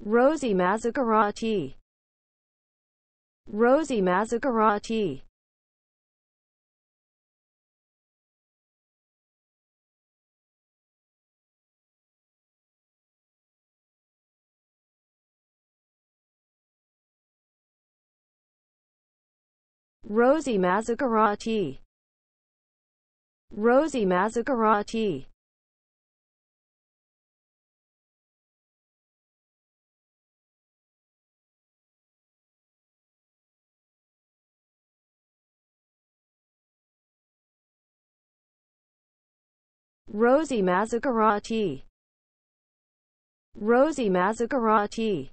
Rosie Mazzucarati Rosie Mazzucarati Rosie Mazzucarati Rosie Mazzucarati Rosie Mazzucarati Rosie Mazzucarati